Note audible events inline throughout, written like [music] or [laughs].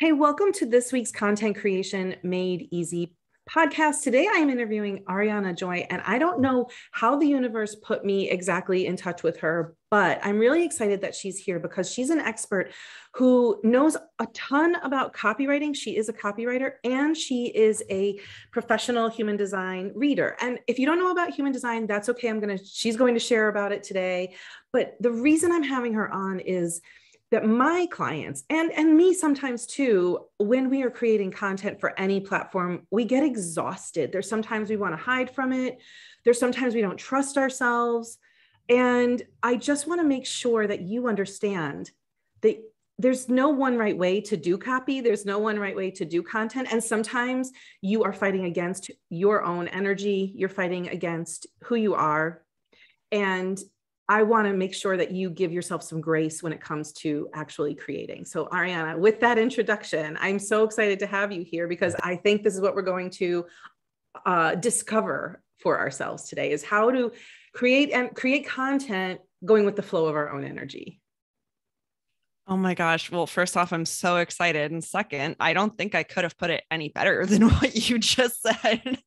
Hey, welcome to this week's Content Creation Made Easy podcast. Today I am interviewing Ariana Joy, and I don't know how the universe put me exactly in touch with her, but I'm really excited that she's here because she's an expert who knows a ton about copywriting. She is a copywriter and she is a professional human design reader. And if you don't know about human design, that's okay. I'm going to, she's going to share about it today. But the reason I'm having her on is, that my clients and and me sometimes too when we are creating content for any platform we get exhausted there's sometimes we want to hide from it there's sometimes we don't trust ourselves and i just want to make sure that you understand that there's no one right way to do copy there's no one right way to do content and sometimes you are fighting against your own energy you're fighting against who you are and I want to make sure that you give yourself some grace when it comes to actually creating. So, Ariana, with that introduction, I'm so excited to have you here because I think this is what we're going to uh, discover for ourselves today: is how to create and create content going with the flow of our own energy. Oh my gosh. Well, first off, I'm so excited. And second, I don't think I could have put it any better [laughs] than what you just said.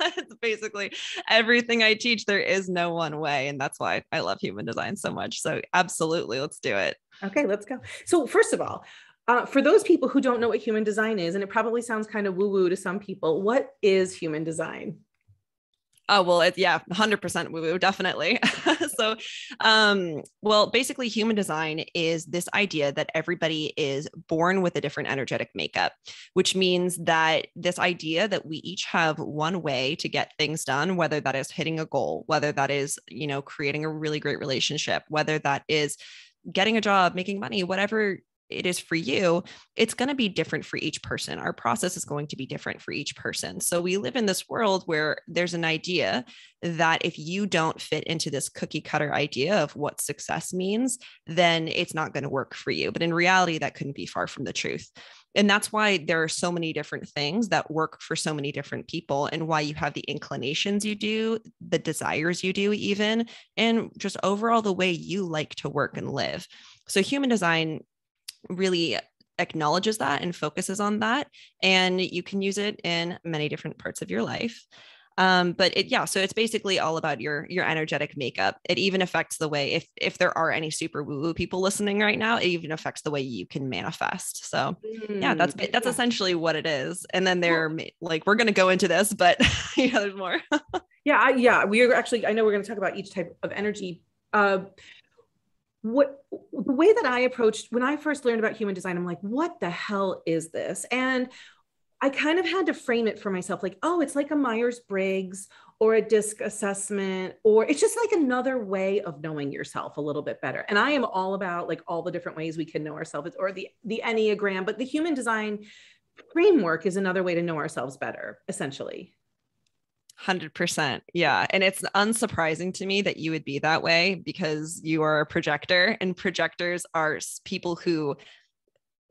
it's basically everything I teach, there is no one way. And that's why I love human design so much. So, absolutely, let's do it. Okay, let's go. So, first of all, uh, for those people who don't know what human design is, and it probably sounds kind of woo woo to some people, what is human design? Oh, well, it, yeah, 100% woo woo, definitely. [laughs] so, um, well, basically, human design is this idea that everybody is born with a different energetic makeup, which means that this idea that we each have one way to get things done, whether that is hitting a goal, whether that is, you know, creating a really great relationship, whether that is getting a job, making money, whatever it is for you, it's going to be different for each person. Our process is going to be different for each person. So we live in this world where there's an idea that if you don't fit into this cookie cutter idea of what success means, then it's not going to work for you. But in reality, that couldn't be far from the truth. And that's why there are so many different things that work for so many different people, and why you have the inclinations you do, the desires you do, even, and just overall the way you like to work and live. So, human design really acknowledges that and focuses on that. And you can use it in many different parts of your life. Um, but it, yeah, so it's basically all about your your energetic makeup. It even affects the way if if there are any super woo woo people listening right now, it even affects the way you can manifest. So mm, yeah, that's mm, that's yeah. essentially what it is. And then they're well, like, we're gonna go into this, but [laughs] yeah, there's more. yeah, I, yeah, we are actually. I know we're gonna talk about each type of energy. Uh, what the way that I approached when I first learned about human design, I'm like, what the hell is this? And I kind of had to frame it for myself like, oh, it's like a Myers Briggs or a disc assessment, or it's just like another way of knowing yourself a little bit better. And I am all about like all the different ways we can know ourselves or the, the Enneagram, but the human design framework is another way to know ourselves better, essentially. 100%. Yeah. And it's unsurprising to me that you would be that way because you are a projector, and projectors are people who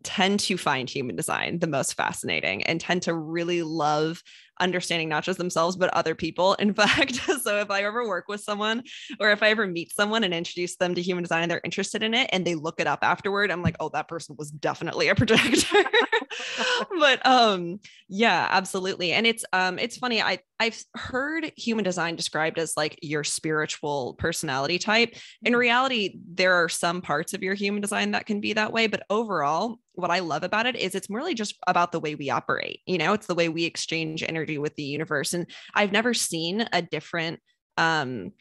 tend to find human design the most fascinating and tend to really love understanding not just themselves but other people in [laughs] fact so if i ever work with someone or if i ever meet someone and introduce them to human design and they're interested in it and they look it up afterward i'm like oh that person was definitely a [laughs] projector but um yeah absolutely and it's um it's funny i i've heard human design described as like your spiritual personality type in mm-hmm. reality there are some parts of your human design that can be that way but overall what I love about it is it's really just about the way we operate. You know, it's the way we exchange energy with the universe. And I've never seen a different um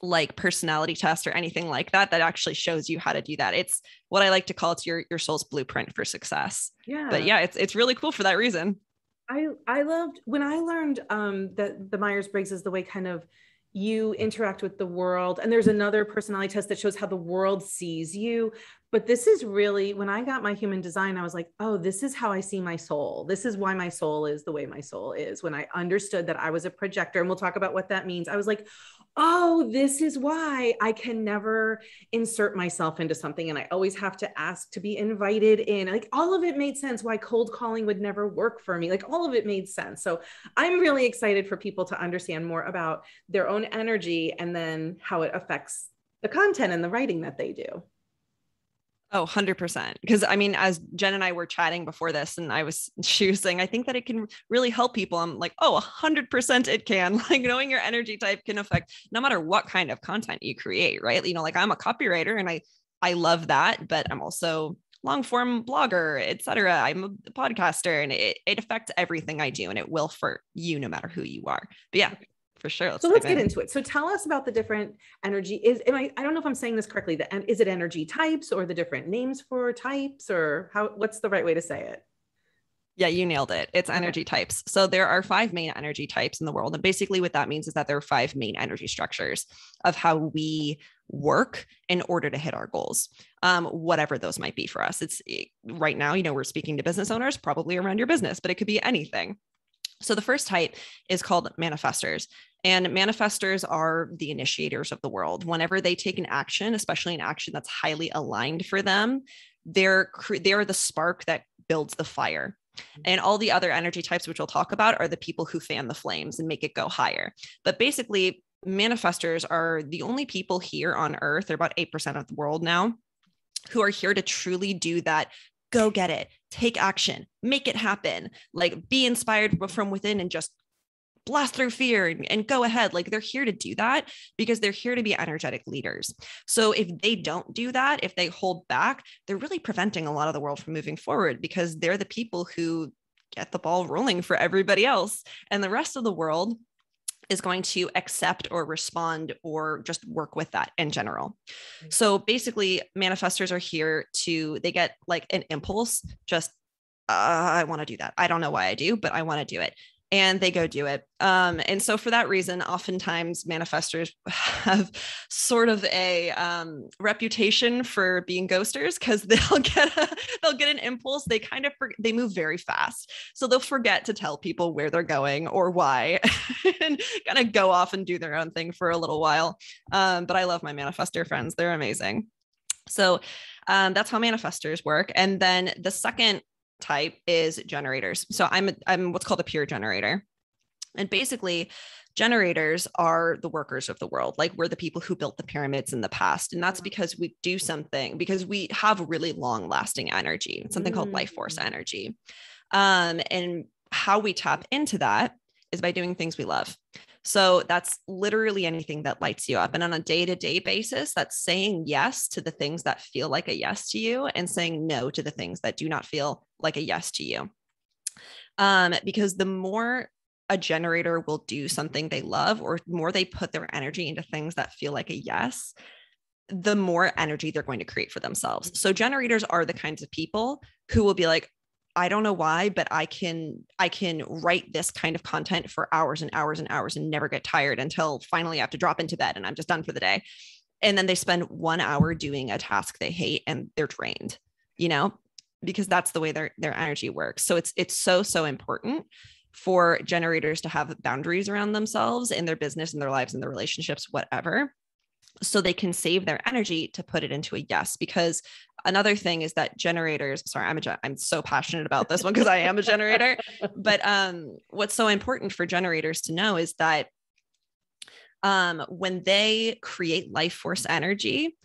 like personality test or anything like that that actually shows you how to do that. It's what I like to call it's your your soul's blueprint for success. Yeah. But yeah, it's it's really cool for that reason. I I loved when I learned um that the Myers Briggs is the way kind of you interact with the world. And there's another personality test that shows how the world sees you. But this is really when I got my human design, I was like, oh, this is how I see my soul. This is why my soul is the way my soul is. When I understood that I was a projector, and we'll talk about what that means, I was like, oh, this is why I can never insert myself into something. And I always have to ask to be invited in. Like all of it made sense why cold calling would never work for me. Like all of it made sense. So I'm really excited for people to understand more about their own energy and then how it affects the content and the writing that they do. Oh, 100%. Because I mean, as Jen and I were chatting before this, and I was, [laughs] she was saying, I think that it can really help people. I'm like, oh, 100% it can. [laughs] Like, knowing your energy type can affect no matter what kind of content you create, right? You know, like I'm a copywriter and I, I love that, but I'm also long form blogger, et cetera. I'm a podcaster and it, it affects everything I do and it will for you no matter who you are. But yeah, for sure. Let's so let's get in. into it. So tell us about the different energy is, am I, I don't know if I'm saying this correctly, the, is it energy types or the different names for types or how, what's the right way to say it? Yeah, you nailed it. It's energy okay. types. So there are five main energy types in the world. And basically, what that means is that there are five main energy structures of how we work in order to hit our goals, um, whatever those might be for us. It's eh, right now, you know, we're speaking to business owners, probably around your business, but it could be anything. So the first type is called manifestors. And manifestors are the initiators of the world. Whenever they take an action, especially an action that's highly aligned for them, they're they're the spark that builds the fire. Mm-hmm. And all the other energy types, which we'll talk about, are the people who fan the flames and make it go higher. But basically, manifestors are the only people here on earth, they're about 8% of the world now, who are here to truly do that go get it, take action, make it happen, like be inspired from within and just blast through fear and, and, go ahead. Like they're here to do that because they're here to be energetic leaders. So if they don't do that, if they hold back, they're really preventing a lot of the world from moving forward because they're the people who get the ball rolling for everybody else. And the rest of the world is going to accept or respond or just work with that in general. So basically, manifestors are here to, they get like an impulse, just, uh, I want to do that. I don't know why I do, but I want to do it and they go do it. Um, and so, for that reason, oftentimes manifestors [laughs] have sort of a um, reputation for being ghosters because [laughs] they'll get a, they'll get an impulse. They kind of they move very fast, so they'll forget to tell people where they're going or why, [laughs] and kind of go off and do their own thing for a little while. Um, but I love my manifestor friends; they're amazing. So um, that's how manifestors work. And then the second type is generators. So I'm i I'm what's called a pure generator. And basically, generators are the workers of the world. Like we're the people who built the pyramids in the past. And that's because we do something, because we have really long lasting energy, something called life force mm. energy. Um, and how we tap into that is by doing things we love. So that's literally anything that lights you up. And on a day to day basis, that's saying yes to the things that feel like a yes to you and saying no to the things that do not feel like a yes to you. Um, because the more a generator will do something they love or more they put their energy into things that feel like a yes, the more energy they're going to create for themselves. So generators are the kinds of people who will be like, I don't know why, but I can I can write this kind of content for hours and hours and hours and never get tired until finally I have to drop into bed and I'm just done for the day. And then they spend 1 hour doing a task they hate and they're drained, you know? Because that's the way their their energy works. So it's it's so so important for generators to have boundaries around themselves in their business and their lives and their relationships whatever so they can save their energy to put it into a yes because another thing is that generators sorry i'm a gen- i'm so passionate about this one because i am a generator [laughs] but um what's so important for generators to know is that um when they create life force energy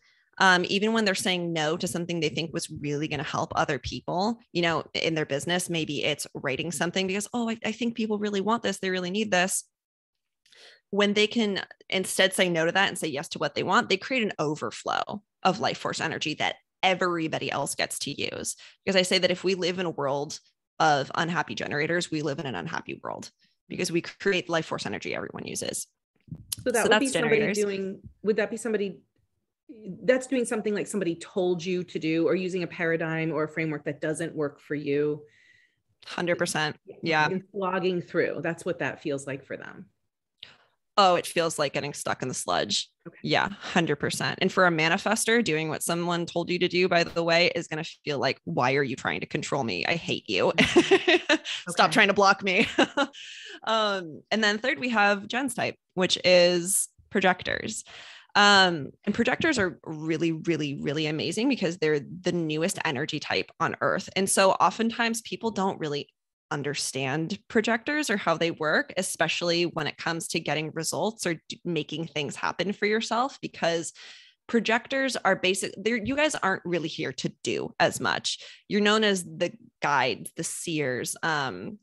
um, even when they're saying no to something they think was really going to help other people, you know, in their business, maybe it's writing something because, oh, I, I, think people really want this. They really need this when they can instead say no to that and say yes to what they want, they create an overflow of life force energy that everybody else gets to use. Because I say that if we live in a world of unhappy generators, we live in an unhappy world because we create life force energy everyone uses. So that so would be somebody doing, would that be somebody that's doing something like somebody told you to do or using a paradigm or a framework that doesn't work for you? 100%. Yeah. logging through. That's what that feels like for them oh, it feels like getting stuck in the sludge. Okay. Yeah, 100%. And for a manifester, doing what someone told you to do, by the way, is going to feel like, why are you trying to control me? I hate you. Mm-hmm. [laughs] okay. Stop trying to block me. [laughs] um, and then third, we have Jen's type, which is projectors. Um, and projectors are really, really, really amazing because they're the newest energy type on earth. And so oftentimes people don't really understand projectors or how they work, especially when it comes to getting results or making things happen for yourself, because projectors are basic There, you guys aren't really here to do as much you're known as the guides the seers um,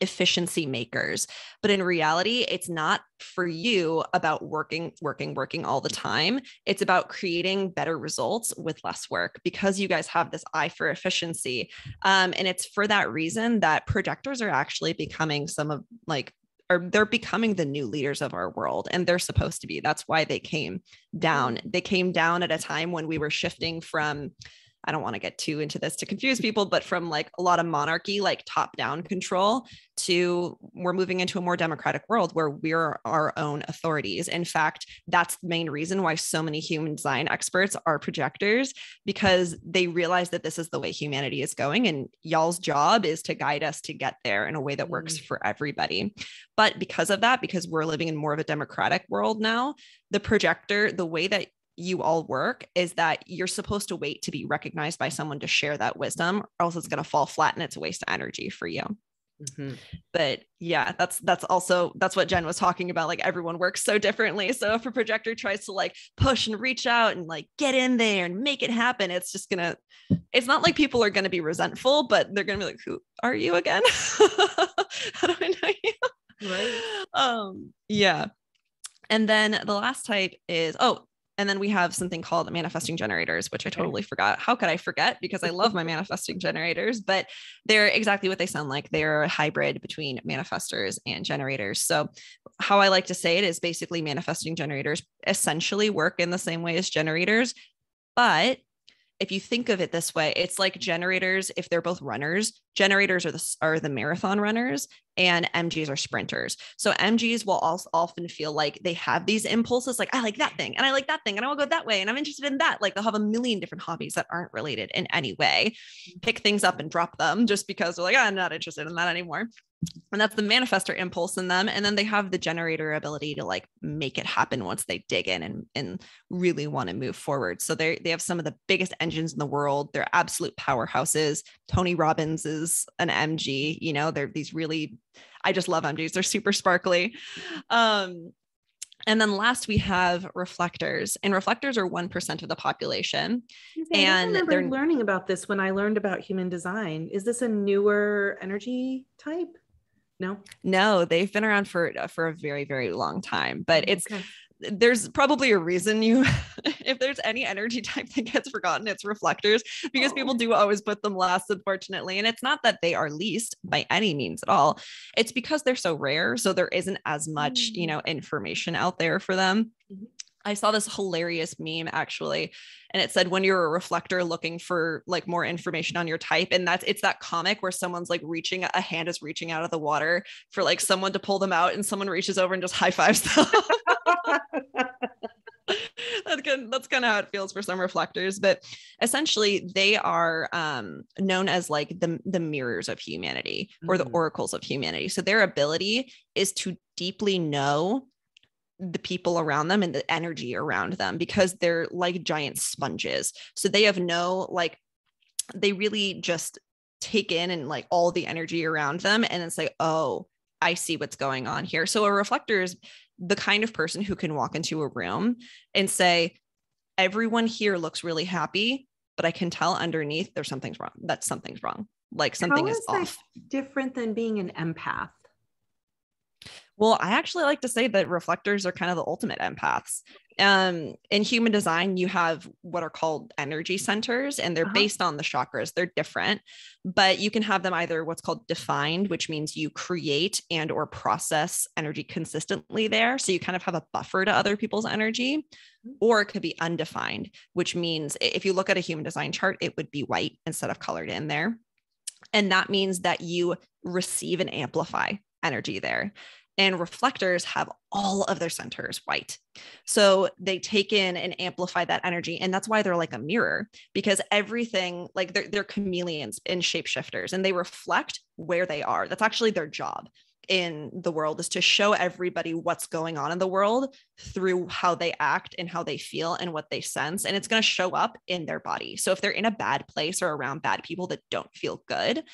efficiency makers but in reality it's not for you about working working working all the time it's about creating better results with less work because you guys have this eye for efficiency um, and it's for that reason that projectors are actually becoming some of like or they're becoming the new leaders of our world and they're supposed to be that's why they came down mm-hmm. they came down at a time when we were shifting from I don't want to get too into this to confuse people, but from like a lot of monarchy, like top down control, to we're moving into a more democratic world where we're our own authorities. In fact, that's the main reason why so many human design experts are projectors because they realize that this is the way humanity is going. And y'all's job is to guide us to get there in a way that works mm. for everybody. But because of that, because we're living in more of a democratic world now, the projector, the way that you all work is that you're supposed to wait to be recognized by someone to share that wisdom, or else it's going to fall flat and it's a waste of energy for you. Mm-hmm. But yeah, that's that's also that's what Jen was talking about. Like everyone works so differently. So if a projector tries to like push and reach out and like get in there and make it happen, it's just gonna. It's not like people are gonna be resentful, but they're gonna be like, "Who are you again? [laughs] How do I know you?" Right. Um. Yeah. And then the last type is oh, and then we have something called manifesting generators, which I totally okay. forgot. How could I forget? Because I love my manifesting generators, but they're exactly what they sound like. They're a hybrid between manifestors and generators. So, how I like to say it is basically manifesting generators essentially work in the same way as generators, but if you think of it this way, it's like generators. If they're both runners, generators are the are the marathon runners, and MGs are sprinters. So MGs will also often feel like they have these impulses, like I like that thing, and I like that thing, and I will go that way, and I'm interested in that. Like they'll have a million different hobbies that aren't related in any way, mm-hmm. pick things up and drop them just because they're like oh, I'm not interested in that anymore and that's the manifestor impulse in them and then they have the generator ability to like make it happen once they dig in and and really want to move forward so they they have some of the biggest engines in the world they're absolute powerhouses tony robbins is an mg you know they're these really i just love mgs they're super sparkly um and then last we have reflectors, and reflectors are one percent of the population. Okay, and I remember learning about this when I learned about human design. Is this a newer energy type? No, no, they've been around for uh, for a very very long time, but oh, it's. Okay. There's probably a reason you, [laughs] if there's any energy [laughs] type that gets forgotten, it's reflectors because oh. people do always put them last, unfortunately. And it's not that they are least by any means at all. It's because they're so rare. So there isn't as much, mm. you hmm. know, information out there for them. I saw this hilarious meme actually. And it said, when you're a reflector looking for like more information on your type. And that's, it's that comic where someone's like reaching, a hand is reaching out of the water for like someone to pull them out and someone reaches over and just [laughs] high fives them. [laughs] that's kind, that's kind of how it feels for some reflectors but essentially they are um, known as like the, the mirrors of humanity or the mm. oracles of humanity so their ability is to deeply know the people around them and the energy around them because they're like giant sponges. So they have no like they really just take in and like all the energy around them and it's like, "Oh, I see what's going on here." So a reflector is the kind of person who can walk into a room and say, "Everyone here looks really happy, but I can tell underneath there's something's wrong. That something's wrong. Like something How is, is off." different than being an empath. Well, I actually like to say that reflectors are kind of the ultimate empaths. Um, in human design, you have what are called energy centers, and they're uh-huh. based on the chakras. They're different, but you can have them either what's called defined, which means you create and or process energy consistently there, so you kind of have a buffer to other people's energy, mm-hmm. or it could be undefined, which means if you look at a human design chart, it would be white instead of colored in there, and that means that you receive and amplify energy there and reflectors have all of their centers white. So they take in and amplify that energy. And that's why they're like a mirror because everything, like they're, they're chameleons and shapeshifters and they reflect where they are. That's actually their job in the world is to show everybody what's going on in the world through how they act and how they feel and what they sense and it's going to show up in their body. So if they're in a bad place or around bad people that don't feel good,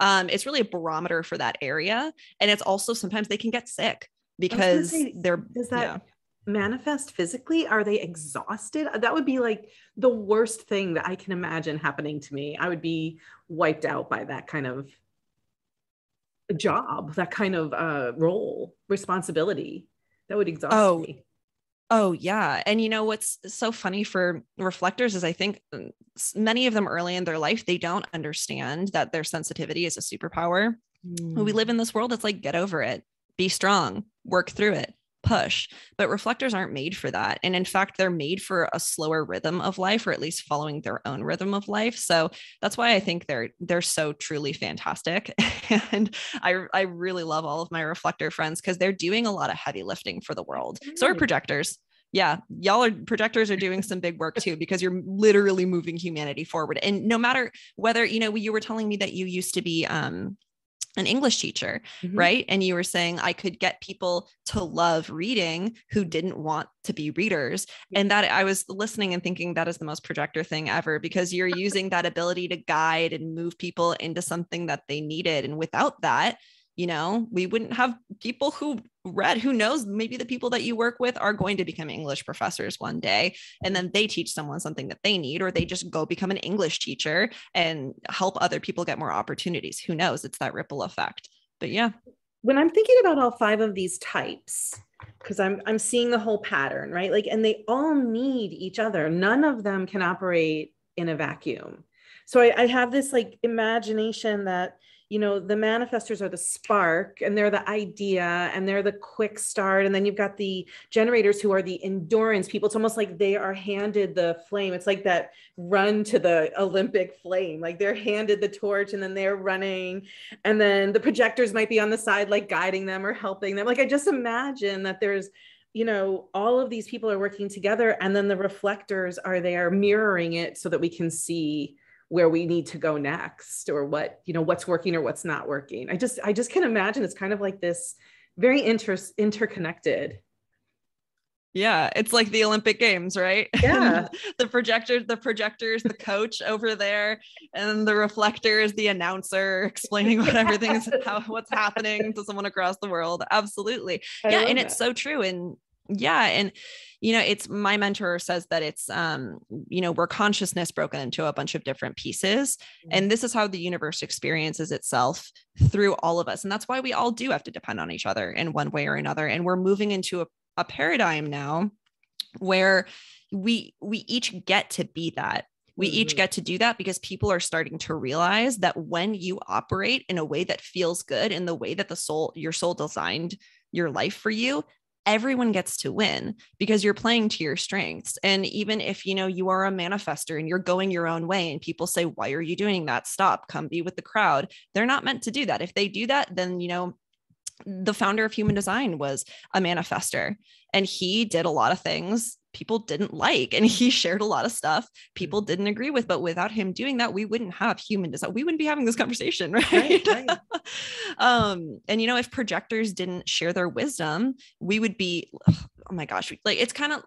um, it's really a barometer for that area. And it's also sometimes they can get sick because say, they're does that yeah. manifest physically? Are they exhausted? That would be like the worst thing that I can imagine happening to me. I would be wiped out by that kind of job, that kind of uh, role, responsibility. That would exhaust oh. me Oh, yeah. And you know what's so funny for reflectors is I think mm, many of them early in their life, they don't understand that their sensitivity is a superpower. Mm. We live in this world that's like, get over it, be strong, work through it, push. But reflectors aren't made for that. And in fact, they're made for a slower rhythm of life, or at least following their own rhythm of life. So that's why I think they're they're so truly fantastic. [laughs] and I I really love all of my reflector friends because they're doing a lot of heavy lifting for the world. So are projectors yeah y'all are projectors are doing some big work too because you're literally moving humanity forward and no matter whether you know you were telling me that you used to be um an English teacher, mm-hmm. right? And you were saying I could get people to love reading who didn't want to be readers. Mm-hmm. And that I was listening and thinking that is the most projector thing ever because you're [laughs] using that ability to guide and move people into something that they needed. And without that, you know we wouldn't have people who read who knows maybe the people that you work with are going to become english professors one day and then they teach someone something that they need or they just go become an english teacher and help other people get more opportunities who knows it's that ripple effect but yeah when i'm thinking about all five of these types because I'm I'm seeing the whole pattern, right? Like and they all need each other. None of them can operate in a vacuum. So I, I have this like imagination that you know the manifestors are the spark and they're the idea and they're the quick start and then you've got the generators who are the endurance people it's almost like they are handed the flame it's like that run to the olympic flame like they're handed the torch and then they're running and then the projectors might be on the side like guiding them or helping them like i just imagine that there's you know all of these people are working together and then the reflectors are there mirroring it so that we can see where we need to go next or what you know what's working or what's not working i just i just can imagine it's kind of like this very inter- interconnected yeah, it's like the Olympic Games, right? [laughs] Yeah. the projector, the projectors, the coach over there, and the reflector is the announcer [laughs] explaining what everything's [laughs] how what's happening to someone across the world. Absolutely. I yeah, and that. it's so true. And yeah, and you know it's my mentor says that it's um you know we're consciousness broken into a bunch of different pieces mm-hmm. and this is how the universe experiences itself through all of us and that's why we all do have to depend on each other in one way or another and we're moving into a, a paradigm now where we we each get to be that we each mm-hmm. get to do that because people are starting to realize that when you operate in a way that feels good in the way that the soul your soul designed your life for you everyone gets to win because you're playing to your strengths and even if you know you are a manifester and you're going your own way and people say why are you doing that stop come be with the crowd they're not meant to do that if they do that then you know the founder of human design was a manifester and he did a lot of things people didn't like and he [laughs] shared a lot of stuff people mm-hmm. didn't agree with but without him doing that we wouldn't have human design we wouldn't be having this conversation [laughs] right, right, right. um and you know if projectors didn't share their wisdom we would be [sighs] oh my gosh like it's kind of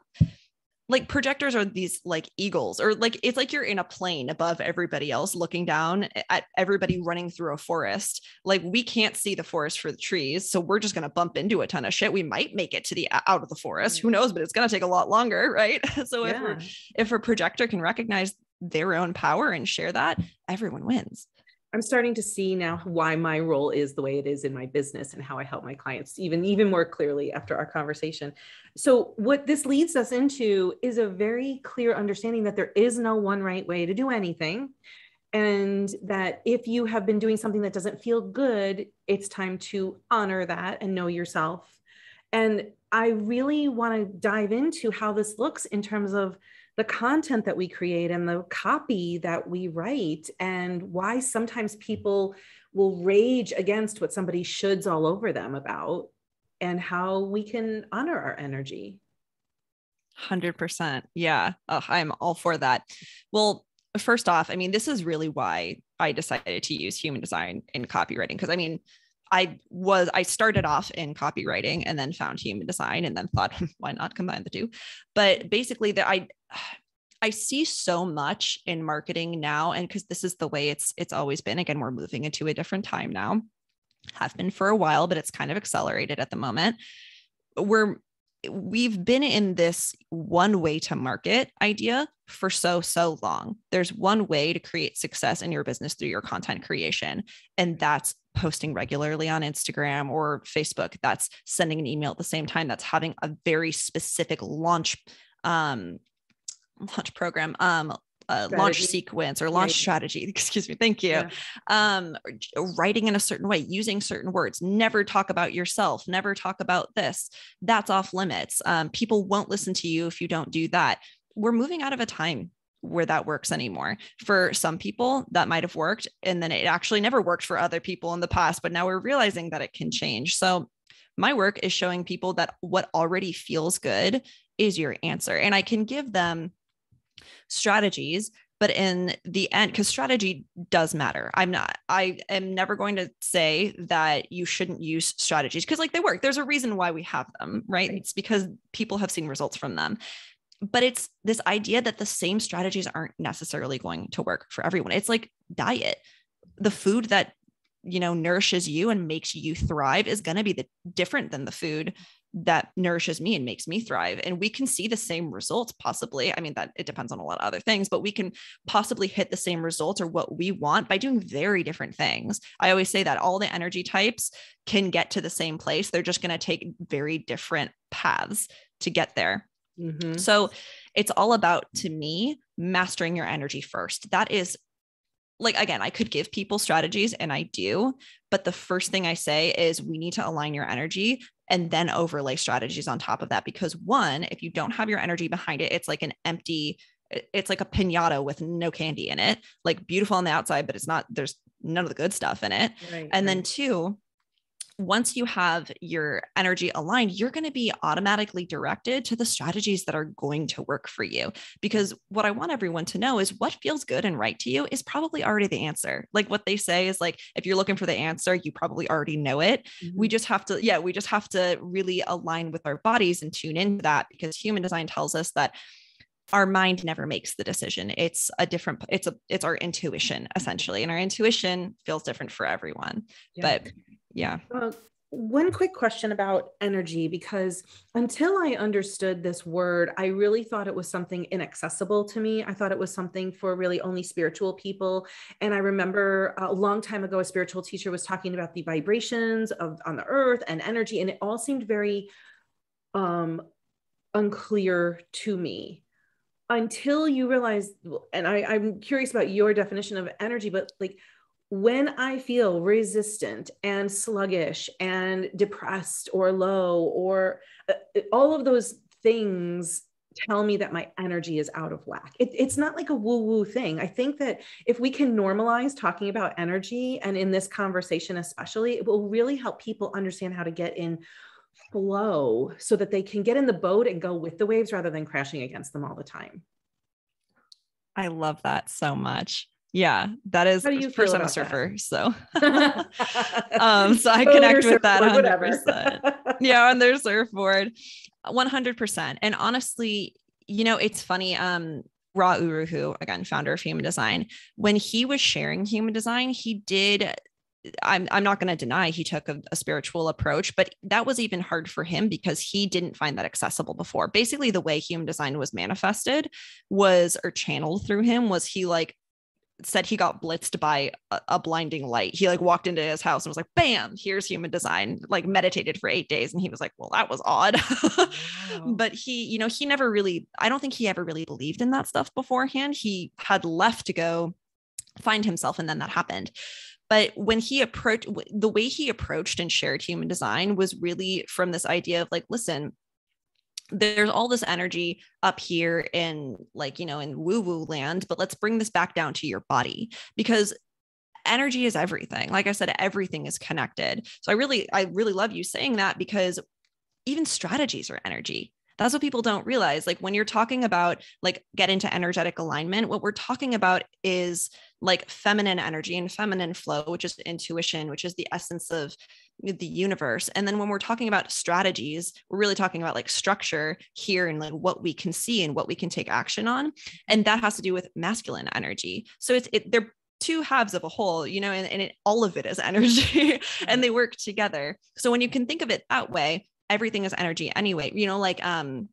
like projectors are these like eagles or like it's like you're in a plane above everybody else looking down eh, at everybody running through a forest like we can't see the forest for the trees so we're just going to bump into a ton of shit we might make it to the out of the forest mm. who knows but it's going to take a lot longer [laughs] right [laughs] so yeah. if if a projector can recognize their own power and share that everyone wins I'm starting to see now why my role is the way it is in my business and how I help my clients even even more clearly after our conversation. So what this leads us into is a very clear understanding that there is no one right way to do anything and that if you have been doing something that doesn't feel good, it's time to honor that and know yourself. And I really want to dive into how this looks in terms of the content that we create and the copy that we write and why sometimes people will rage against what somebody shoulds all over them about and how we can honor our energy 100% yeah oh, i'm all for that well first off i mean this is really why i decided to use human design in copywriting because i mean I was I started off in copywriting and then found human design and then thought hmm, why not combine the two but basically that I [sighs] I see so much in marketing now and cuz this is the way it's it's always been again we're moving into a different time now have been for a while but it's kind of accelerated at the moment we're we've been in this one way to market idea for so so long there's one way to create success in your business through your content creation and that's posting regularly on Instagram or Facebook. That's sending an email at the same time. That's having a very specific launch um, launch program, um, uh, launch sequence or launch strategy. [laughs] Excuse me. Thank you. Yeah. Um, writing in a certain way, using certain words. Never talk about yourself. Never talk about this. That's off limits. Um, people won't listen to you if you don't do that. We're moving out of a time where that works anymore. For some people, that might have worked. And then it actually never worked for other people in the past, but now we're realizing that it can change. So my work is showing people that what already feels good is your answer. And I can give them strategies but in the end because strategy does matter i'm not i am never going to say that you shouldn't use strategies because like they work there's a reason why we have them right? right? it's because people have seen results from them but it's this idea that the same strategies aren't necessarily going to work for everyone. It's like diet. The food that, you know, nourishes you and makes you thrive is going to be the different than the food that nourishes me and makes me thrive. And we can see the same results possibly. I mean, that it depends on a lot of other things, but we can possibly hit the same results or what we want by doing very different things. I always say that all the energy types can get to the same place. They're just going to take very different paths to get there. Mm-hmm. So it's all about, to me, mastering your energy first. That is like, again, I could give people strategies and I do, but the first thing I say is we need to align your energy and then overlay strategies on top of that. Because one, if you don't have your energy behind it, it's like an empty, it's like a pinata with no candy in it, like beautiful on the outside, but it's not, there's none of the good stuff in it. Right, and right. then two, once you have your energy aligned, you're going to be automatically directed to the strategies that are going to work for you. Because what I want everyone to know is what feels good and right to you is probably already the answer. Like what they say is like, if you're looking for the answer, you probably already know it. Mm-hmm. We just have to, yeah, we just have to really align with our bodies and tune into that because human design tells us that our mind never makes the decision it's a different it's a it's our intuition essentially and our intuition feels different for everyone yeah. but yeah uh, one quick question about energy because until I understood this word, I really thought it was something inaccessible to me. I thought it was something for really only spiritual people. And I remember a long time ago, a spiritual teacher was talking about the vibrations of on the earth and energy, and it all seemed very um, unclear to me until you realize. And I, I'm curious about your definition of energy, but like, when I feel resistant and sluggish and depressed or low, or uh, uh, all of those things tell me that my energy is out of whack. It, it's not like a woo woo thing. I think that if we can normalize talking about energy, and in this conversation especially, it will really help people understand how to get in flow so that they can get in the boat and go with the waves rather than crashing against them all the time. I love that so much yeah that is first i'm a surfer that? so [laughs] um so i connect with that 100% [laughs] yeah on their surfboard 100% and honestly you know it's funny um Ra Uruhu, again, founder of Human Design, when he was sharing Human Design, he did I'm I'm not going to deny he took a, a, spiritual approach, but that was even hard for him because he didn't find that accessible before. Basically, the way human design was manifested was or channeled through him was he like said he got blitzed by a, blinding light. He like walked into his house and was like, bam, here's human design, like meditated for eight days. And he was like, well, that was odd. [laughs] wow. But he, you know, he never really, I don't think he ever really believed in that stuff beforehand. He had left to go find himself. And then that happened. But when he approached, the way he approached and shared human design was really from this idea of like, listen, there's all this energy up here in like you know in woo woo land but let's bring this back down to your body because energy is everything like i said everything is connected so i really i really love you saying that because even strategies are energy that's what people don't realize like when you're talking about like get into energetic alignment what we're talking about is like feminine energy and feminine flow, which is intuition, which is the essence of the universe. And then when we're talking about strategies, we're really talking about like structure here and like what we can see and what we can take action on. And that has to do with masculine energy. So it's, it, they're two halves of a whole, you know, and, and it, all of it is [laughs] energy and they work together. So when you can think of it that way, everything is energy anyway, you know, like, um,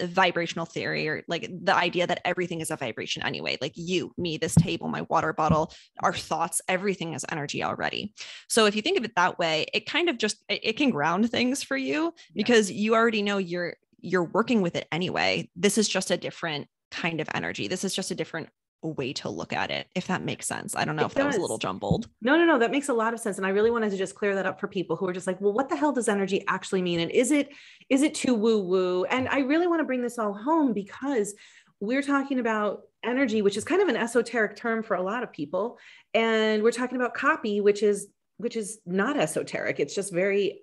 vibrational theory or like the idea that everything is a vibration anyway like you me this table my water bottle our thoughts everything is energy already so if you think of it that way it kind of just it, it can ground things for you because you already know you're you're working with it anyway this is just a different kind of energy this is just a different way to look at it, if that makes sense. I don't know it if does. that was a little jumbled. No, no, no, that makes a lot of sense. And I really wanted to just clear that up for people who are just like, well, what the hell does energy actually mean? And is it is it too woo-woo? And I really want to bring this all home because we're talking about energy, which is kind of an esoteric term for a lot of people. And we're talking about copy, which is which is not esoteric it's just very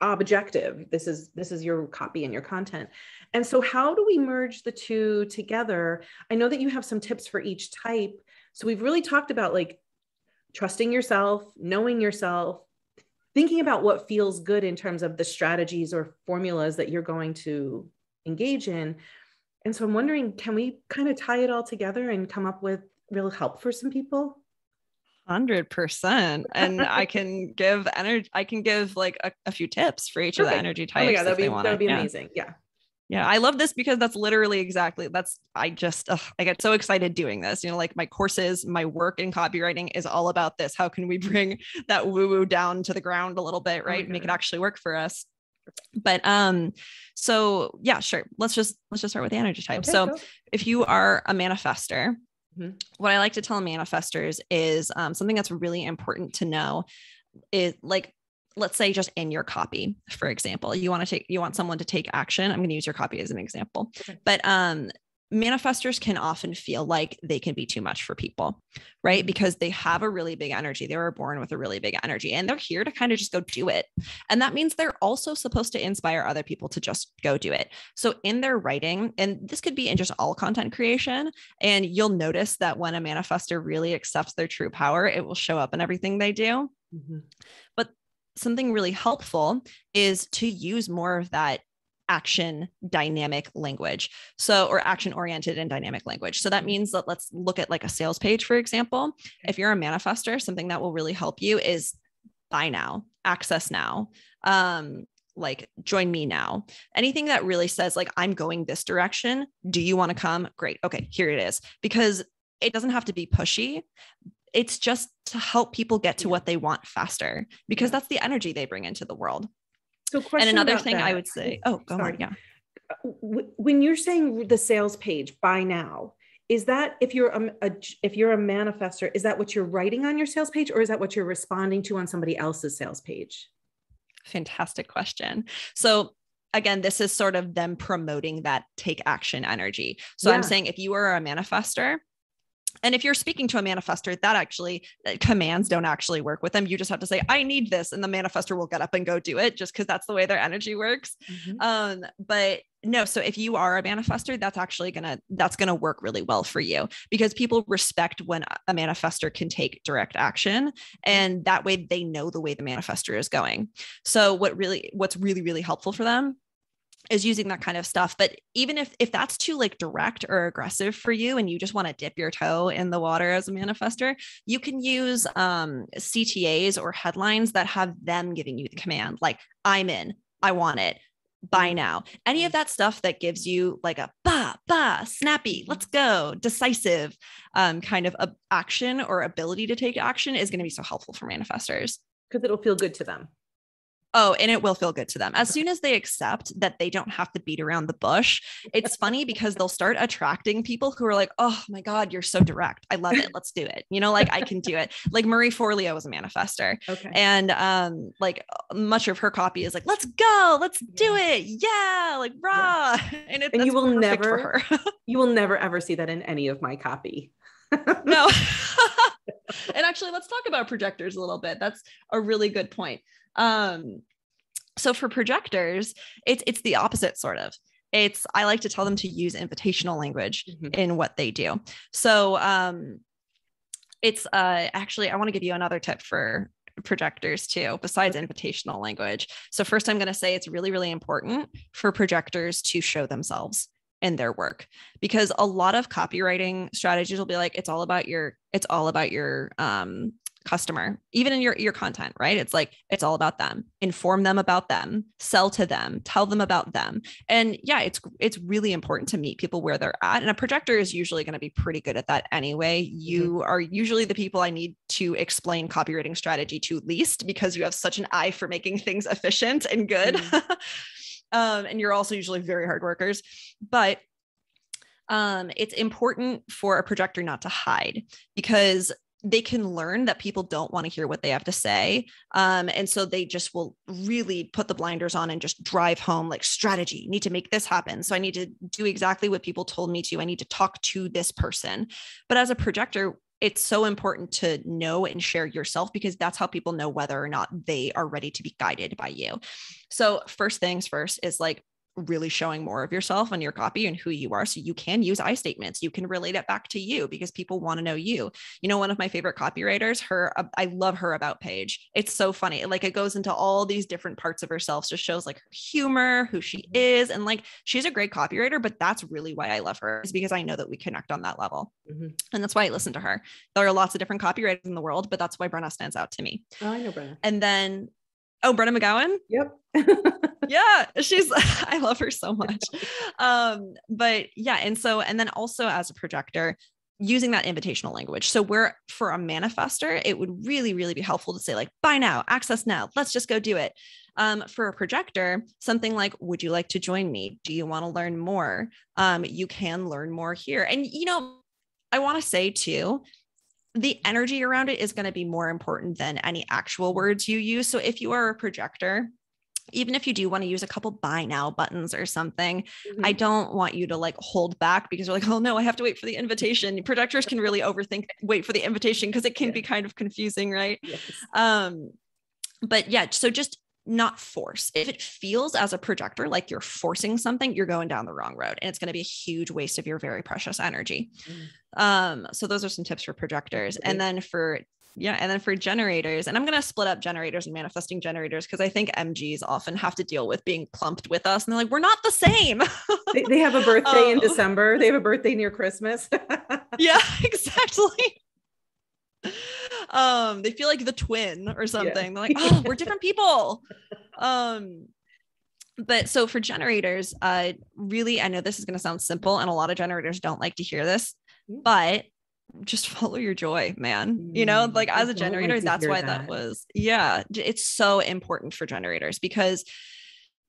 objective this is this is your copy and your content and so, how do we merge the two together? I know that you have some tips for each type. So, we've really talked about like trusting yourself, knowing yourself, thinking about what feels good in terms of the strategies or formulas that you're going to engage in. And so, I'm wondering can we kind of tie it all together and come up with real help for some people? 100% and i [laughs] can give energy i can give like a, a few tips for each of the energy types oh my God, that'd, be, that'd be yeah. amazing yeah yeah, I love this because that's literally exactly that's I just ugh, I get so excited doing this. You know, like my courses, my work in copywriting is all about this. How can we [laughs] bring that woo woo down to the ground a little bit, right? Make it mm-hmm. actually work for us. But um so yeah, sure. Let's just let's just start with the energy type. Okay, so cool. if you are a manifester, mm-hmm. what I like to tell manifestors is um, something that's really important to know is like let's say just in your copy for example you want to take you want someone to take action i'm going to use your copy as an example okay. but um manifestors can often feel like they can be too much for people right because they have a really big energy they were born with a really big energy and they're here to kind of just go do it and that means they're also supposed to inspire other people to just go do it so in their writing and this could be in just all content creation and you'll notice that when a manifestor really accepts their true power it will show up in everything they do Mm-hmm. But something really helpful is to use more of that action dynamic language. So, or action oriented and dynamic language. So that mm-hmm. means that let's look at like a sales page, for example. If you're a manifester, something that will really help you is buy now, access now, um, like join me now. Anything that really says, like, I'm going this direction. Do you want to come? Great. Okay, here it is. Because it doesn't have to be pushy, it's just to help people get to what they want faster because yeah. that's the energy they bring into the world. So, and another thing that. I would say, oh, go Sorry. on, yeah. When you're saying the sales page, buy now, is that if you're a, a, if you're a manifester, is that what you're writing on your sales page, or is that what you're responding to on somebody else's sales page? Fantastic question. So again, this is sort of them promoting that take action energy. So yeah. I'm saying if you are a manifester, and if you're speaking to a manifester, that actually uh, commands don't actually work with them. You just have to say, I need this. And the manifester will get up and go do it just because that's the way their energy works. Mm-hmm. Um, but no, so if you are a manifester, that's actually gonna that's gonna work really well for you because people respect when a manifester can take direct action. Mm-hmm. And that way they know the way the manifester is going. So what really what's really, really helpful for them is using that kind of stuff but even if if that's too like direct or aggressive for you and you just want to dip your toe in the water as a manifester you can use um, ctas or headlines that have them giving you the command like i'm in i want it buy mm. now any of mm. that stuff that gives you like a ba ba snappy mm. let's go decisive um, kind of a- action or ability to take action is going to be so helpful for manifestors because it'll feel good to them Oh, and it will feel good to them. As soon as they accept that they don't have to beat around the bush, it's funny because they'll start attracting people who are like, oh my God, you're so direct. I love it. [laughs] Let's do it. You know, like I can do it. Like Marie Forleo was a manifester. Okay. And um, like much of her copy is like, let's go, let's do it. Yeah, like raw. Yeah. [laughs] And, it's and you will never, [laughs] you will never ever see that in any of my copy. no and actually, let's talk about projectors a little bit. That's a really good point. Um, so for projectors, it's it's the opposite sort of. It's I like to tell them to use invitational language mm-hmm. in what they do. So um, it's uh, actually I want to give you another tip for projectors too, besides invitational language. So, first, I'm going to say it's really, really important for projectors to show themselves in their work because a lot of copywriting strategies will be like it's all about your it's all about your um customer even in your your content right it's like it's all about them inform them about them sell to them tell them about them and yeah it's it's really important to meet people where they're at and a projector is usually going to be pretty good at that anyway mm-hmm. you are usually the people i need to explain copywriting strategy to least because you have such an eye for making things efficient and good mm-hmm. [laughs] um, and you're also usually very hard workers. But um, it's important for a projector not to hide because they can learn that people don't want to hear what they have to say. Um, and so they just will really put the blinders on and just drive home like strategy, need to make this happen. So I need to do exactly what people told me to. I need to talk to this person. But as a projector, it's so important to know and share yourself because that's how people know whether or not they are ready to be guided by you. So, first things first is like really showing more of yourself on your copy and who you are. So you can use I statements. You can relate it back to you because people want to know you. You know, one of my favorite copywriters, her, I love her about page. It's so funny. Like it goes into all these different parts of herself. Just shows like her humor, who she mm-hmm. is. And like, she's a great copywriter, but that's really why I love her is because I know that we connect on that level. Mm-hmm. And that's why I listen to her. There are lots of different copywriters in the world, but that's why Brenna stands out to me. Oh, I know Brenna. And then Oh, Brenna McGowan? Yep. [laughs] yeah, she's [laughs] I love her so much. Um, but yeah, and so and then also as a projector, using that invitational language. So where for a manifester, it would really, really be helpful to say like, buy now, access now, let's just go do it. Um, for a projector, something like, would you like to join me? Do you want to learn more? Um, you can learn more here. And you know, I want to say too, the energy around it is going to be more important than any actual words you use. So if you are a projector, even if you do want to use a couple buy now buttons or something, mm-hmm. I don't want you to like hold back because you're like, oh no, I have to wait for the invitation. Projectors can really overthink wait for the invitation because it can yeah. be kind of confusing, right? Yes. Um, but yeah, so just not force. If it feels as a projector like you're forcing something, you're going down the wrong road and it's going to be a huge waste of your very precious energy. Mm. Um, so those are some tips for projectors. Mm-hmm. And then for yeah, and then for generators, and I'm going to split up generators and manifesting generators because I think MGs often have to deal with being clumped with us and they're like, we're not the same. they, they, have a [laughs] birthday oh. in um, December, they have a birthday near Christmas. [laughs] yeah, [laughs] exactly um, they feel like the twin or something. Yeah. They're like, [laughs] oh, we're different people. Um, but so for generators, uh, really, I know this is going to sound simple, and a lot of generators don't like to hear this, but just [laughs] follow your joy, man. You know, mm, like as a generator, like that's why that. that was, yeah, it's so important for generators because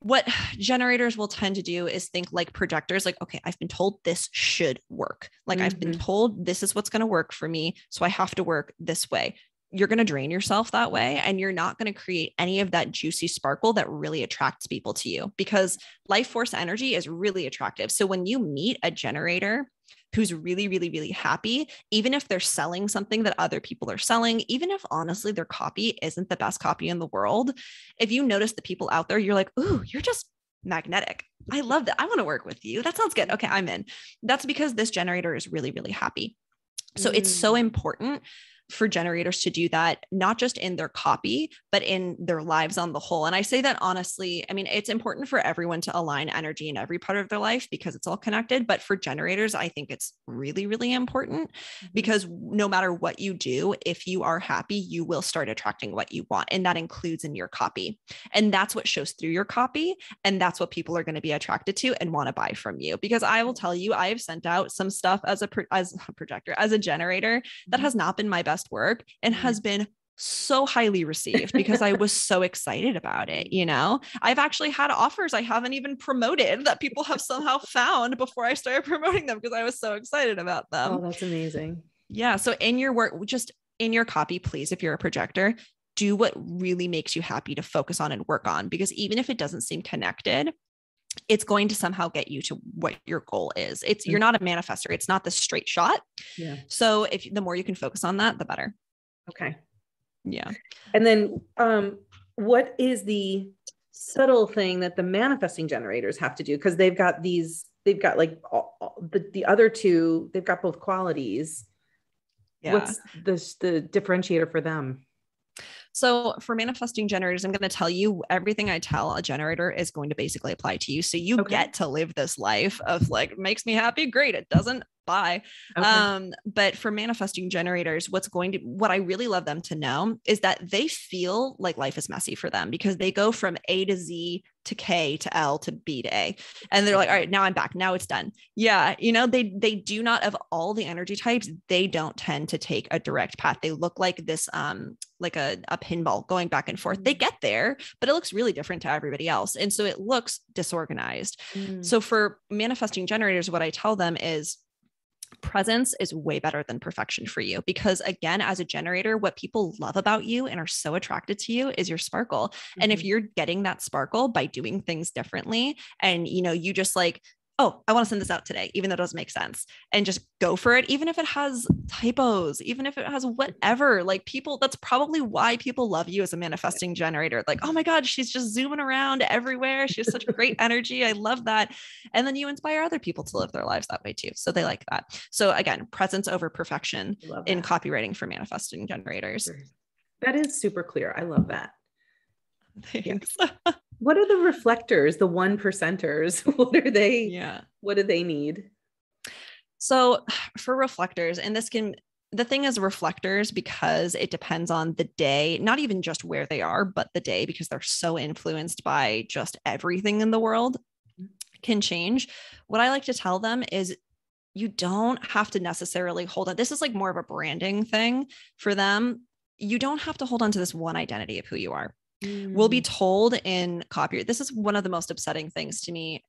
what [sighs] generators will tend to do is think like projectors like okay i've been told this should work like mm-hmm. i've been mm-hmm. told this is what's going to work for me so i have to work this way you're going to drain yourself that way and you're not going to create any of that juicy sparkle that really attracts people to you because life force energy is really attractive so when you meet a generator who's really, really, really happy, even if they're selling something that other people are selling, even if honestly their copy isn't the best copy in the world. If you notice the people out there, you're like, ooh, you're just magnetic. I love that. I want to work with you. That sounds good. Okay, I'm in. That's because this generator is really, really happy. So mm. it's so mm. important for generators to do that, not just in their copy, but in their lives on the whole. And I say that honestly, I mean, it's important for everyone to align energy in every part of their life because it's all connected. But for generators, I think it's really, really important mm-hmm. because no matter what you do, if you are happy, you will start attracting what you want. And that includes in your copy. And that's what shows through your copy. And that's what people are going to be attracted to and want to buy from you. Because I will tell you, I have sent out some stuff as a, pro- as a projector, as a generator that mm-hmm. has not been my best work and has mm-hmm. been so highly received because I was so excited about it. You know, I've actually had offers I haven't even promoted that people have somehow found before I started promoting them because I was so excited about them. Oh, that's amazing. Yeah. So, in your work, just in your copy, please, if you're a projector, do what really makes you happy to focus on and work on because even if it doesn't seem connected, it's going to somehow get you to what your goal is. It's you're mm. not a manifester. It's not the straight shot. Yeah. So if the more you can focus on that, the better. Okay. Yeah. And then um what is the subtle thing that the manifesting generators have to do because they've got these they've got like all, all, the, the other two they've got both qualities yeah. what's the the differentiator for them so for manifesting generators, I'm going to tell you everything I tell a generator is going to basically apply to you. So you okay. get to live this life of like, makes me happy. Great. It doesn't bye. Okay. Um, but for manifesting generators, what's going to what I really love them to know is that they feel like life is messy for them because they go from A to Z to K to L to B to A. And they're like, all right, now I'm back. Now it's done. Yeah. You know, they they do not of all the energy types, they don't tend to take a direct path. They look like this um like a, a pinball going back and forth. They mm. get there, but it looks really different to everybody else. And so it looks disorganized. Mm. So for manifesting generators, what I tell them is presence is way better than perfection for you. Because again, as a generator, what people love about you and are so attracted to you is your sparkle. Mm-hmm. And if mm-hmm. you're getting that sparkle by doing things differently and, you know, you just like oh, I want to send this out today, even though it doesn't make sense, and just go for it, even if it has typos, even if it has whatever. Like people, that's probably why people love you as a manifesting generator. Like, oh my God, she's just zooming around everywhere. She has such great energy. I love that. And then you inspire other people to live their lives that way too. So they like that. So again, presence over perfection in copywriting for manifesting generators. That is super clear. I love that. [laughs] Thanks. Yeah. [laughs] what are the reflectors, the one percenters? [laughs] What are they? Yeah. What do they need? So [sighs] for reflectors, and this can the thing is reflectors because it depends on the day, not even just where they are, but the day because they're so influenced by just everything in the world mm-hmm. can change. What I like to tell them is you don't have to necessarily hold on. This is like more of a branding thing for them. You don't have to hold on to this one identity of who you are mm. will be mm. told in copyright. This is one of the most upsetting things to me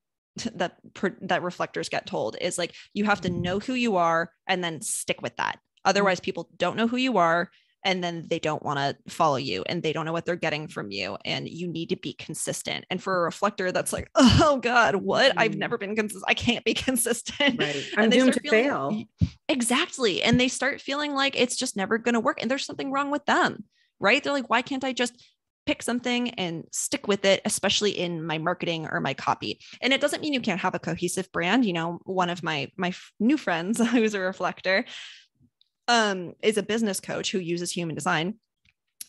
[laughs] that that reflectors get told is like you have to mm. know who you are and then stick with that. Mm. Otherwise, people don't know who you are and then they don't want to follow you and they don't know what they're getting from you and you need to be consistent and for a reflector that's like [laughs] oh god what mm i've never been consistent i can't be [laughs] consistent right. i'm doomed to feeling, fail exactly and they start feeling like it's just never going to work and there's something wrong with them right they're like why can't i just pick something and stick with it, especially in my marketing or my copy. And it doesn't mean you can't have a cohesive brand. You know, one of my my new friends [laughs] who's a reflector um, is a business coach who uses human design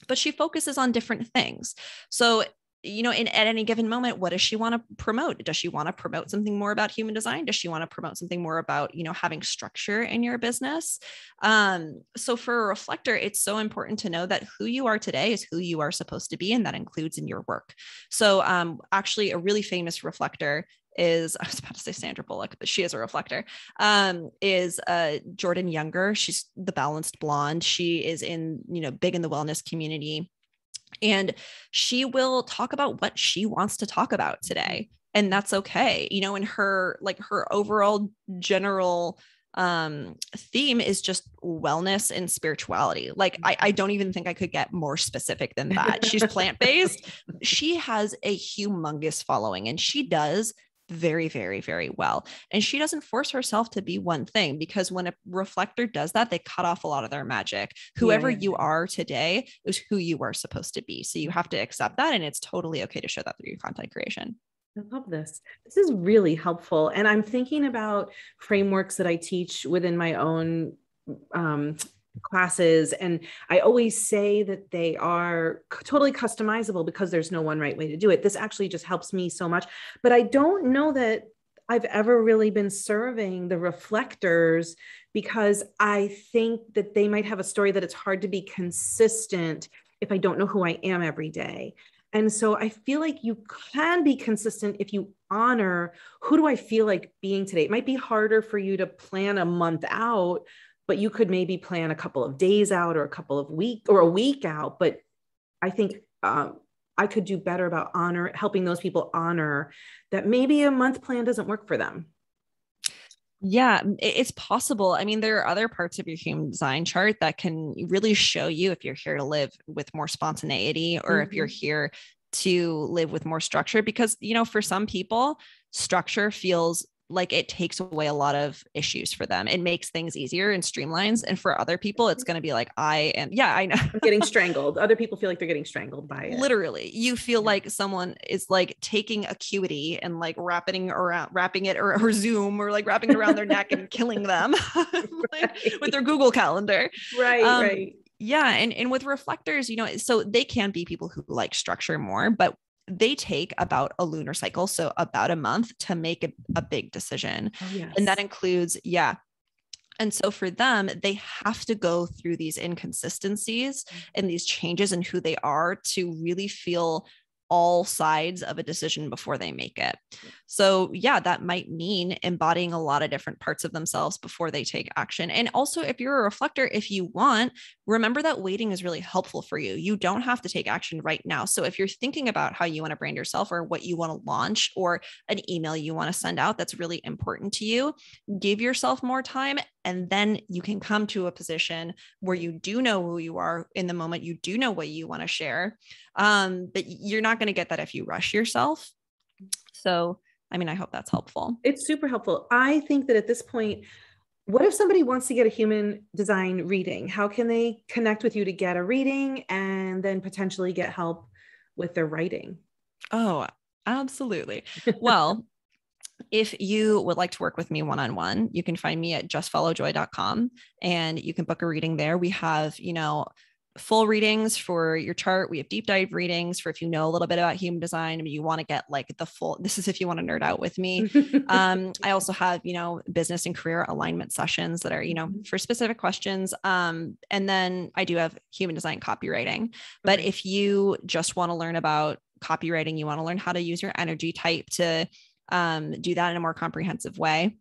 but she focuses on different things. So you know, in at any given moment, what does she want to promote? Does she want to promote something more about human design? Does she want to promote something more about, you know, having structure in your business? Um, so for a reflector, it's so important to know that who you are today is who you are supposed to be, and that includes in your work. So um, actually, a really famous reflector is [laughs] I was about to say Sandra Bullock, but she is a reflector. Um, is uh, Jordan Younger. She's the balanced blonde. She is in you know big in the wellness community. And she will talk about what she wants to talk about today. Mm-hmm. And that's okay. You know, and her like her overall general um theme is just wellness and spirituality like I, I don't even think i could get more specific than that she's [laughs] plant-based she has a humongous following and she does very, very, very well. And she doesn't force herself to be one thing because when a reflector does that, they cut off a lot of their magic. Whoever yeah. you are today is who you are supposed to be. So you have to accept that. And it's totally okay to show that through your content creation. I love this. This is really helpful. And I'm thinking about frameworks that I teach within my own um, classes and i always say that they are totally customizable because there's no one right way to do it this actually just helps me so much but i don't know that i've ever really been serving the reflectors because i think that they might have a story that it's hard to be consistent if i don't know who i am every day and so I feel like you can be consistent if you honor who do I feel like being today? It might be harder for you to plan a month out, but you could maybe plan a couple of days out or a couple of week or a week out but i think um, i could do better about honor helping those people honor that maybe a month plan doesn't work for them yeah, it's possible. I mean, there are other parts of your human design chart that can really show you if you're here to live with more spontaneity or mm-hmm. if you're mm-hmm. here to live with more structure because you know for some people structure feels like it takes away a lot of issues for them. It makes things easier and streamlines. And for other people, it's mm-hmm. going to be like, I am, yeah, I know. I'm getting [laughs] strangled. Other people feel like they're getting strangled by it. Literally, you feel yeah. like someone is like taking acuity and like wrapping around, wrapping it or, or Zoom or like wrapping it around their neck and killing them [laughs] [laughs] right. with their Google Calendar. Right, um, right yeah and and with reflectors you know so they can be people who like structure more but they take about a lunar cycle, so about a month to make a, a big decision. yes. Oh, and that includes, yeah, and so for them, they have to go through these inconsistencies and these changes in who they are to really feel all sides of a decision before they make it. So, yeah, that might mean embodying a lot of different parts of themselves before they take action. And also, if you're a reflector, if you want, remember that waiting is really helpful for you. You don't have to take action right now. So if you're thinking about how you want to brand yourself or what you want to launch or an email you want to send out that's really important to you, give yourself more time and then you can come to a position where you do know who you are in the moment. You do know what you want to share. Um, but you're not going to get that if you rush yourself. So, I mean, I hope that's helpful. It's super helpful. I think that at this point, what if somebody wants to get a human design reading? How can they connect with you to get a reading and then potentially get help with their writing? Oh, absolutely. [laughs] Well, if you would like to work with me one-on-one, you can find me at justfollowjoy.com and you can book a reading there. We have, you know, full readings for your chart. We have deep dive readings for if you know a little bit about human design and you want to get like the full, this is if you want to nerd out with me. [laughs] um, I also have, you know, business and career alignment sessions that are, you know, for specific questions. Um, and then I do have human design copywriting. Okay. But if you just want to learn about copywriting, you want to learn how to use your energy type to um, do that in a more comprehensive way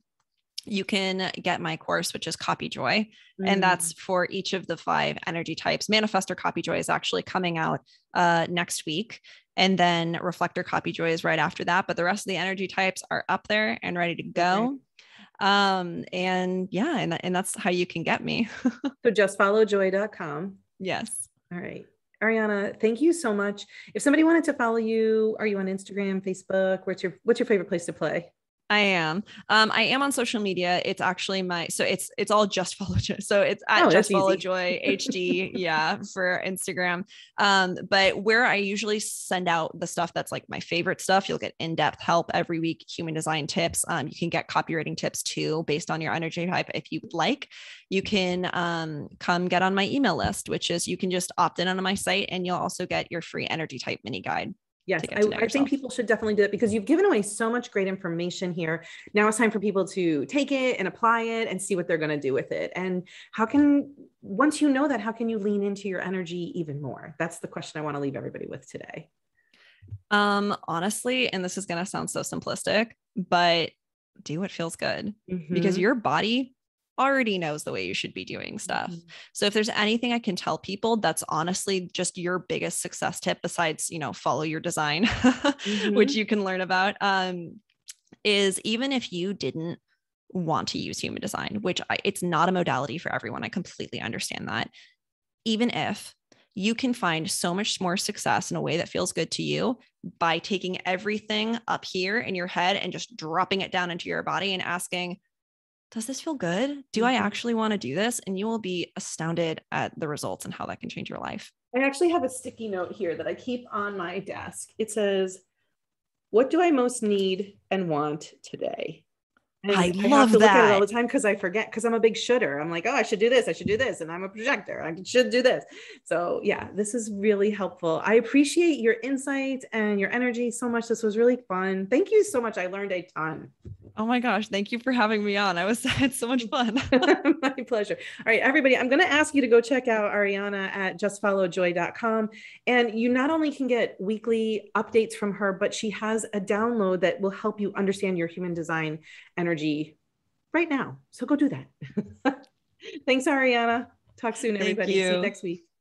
you can get my course, which is Copy Joy. Mm. And that's mm. for each of the five energy types. Manifestor Copy Joy is actually coming out uh, next week. And then Reflector Copy Joy is right after that. But the rest of the energy types are up there and ready to go. Um, and yeah, and, and that's how you can get me. [laughs] so just follow joy.com. Yes. All right. Ariana, thank you so much. If somebody wanted to follow you, are you on Instagram, Facebook? What's your what's your favorite place to play? I am. Um, I am on social media. It's actually my so it's it's all just [laughs] follow joy. So it's at oh, just follow joy HD, [laughs] yeah, for Instagram. Um, but where I usually send out the stuff that's like my favorite stuff, you'll get in-depth help every week, human design tips. Um, you can get copywriting tips too based on your energy type if you would like. You can um come get on my email list, which is you can just opt in on my site and you'll also get your free energy type mini guide. Yes, I, I, think people should definitely do that because you've given away so much great information here. Now it's time for people to take it and apply it and see what they're going to do with it. And how can, once you know that, how can you lean into your energy even more? That's the question I want to leave everybody with today. Um, honestly, and this is going to sound so simplistic, but do what feels good mm-hmm. because your body already knows the way you should be doing stuff. Mm-hmm. So if there's anything I can tell people that's honestly just your biggest success tip besides, you know, follow your design, [laughs] mm-hmm. which you can learn about, um, is even if you didn't want to use human design, which I, it's not a modality for everyone. I completely understand that. Even if you can find so much more success in a way that feels good to you by taking everything up here in your head and just dropping it down into your body and asking, does this feel good? Do I mm-hmm. actually want to do this? And you will be astounded at the results and how that can change your life. I actually have a sticky note here that I keep on my desk. It says, What do I most need and want today? And I, I love that all the time because I forget because I'm a big shoulder. I'm like, oh, I should do this, I should do this, and I'm a projector. I should do this. So yeah, this is really helpful. I appreciate your insight and your energy so much. This was really fun. Thank you so much. I learned a ton. Oh my gosh, thank you for having me on. I was [laughs] had so much fun. [laughs] my pleasure. All right, everybody, I'm going to ask you to go check out Ariana at justfollowjoy.com, and you not only can get weekly updates from her, but she has a download that will help you understand your human design energy right now. So go do that. [laughs] Thanks, Ariana. Talk soon, everybody. See you next week.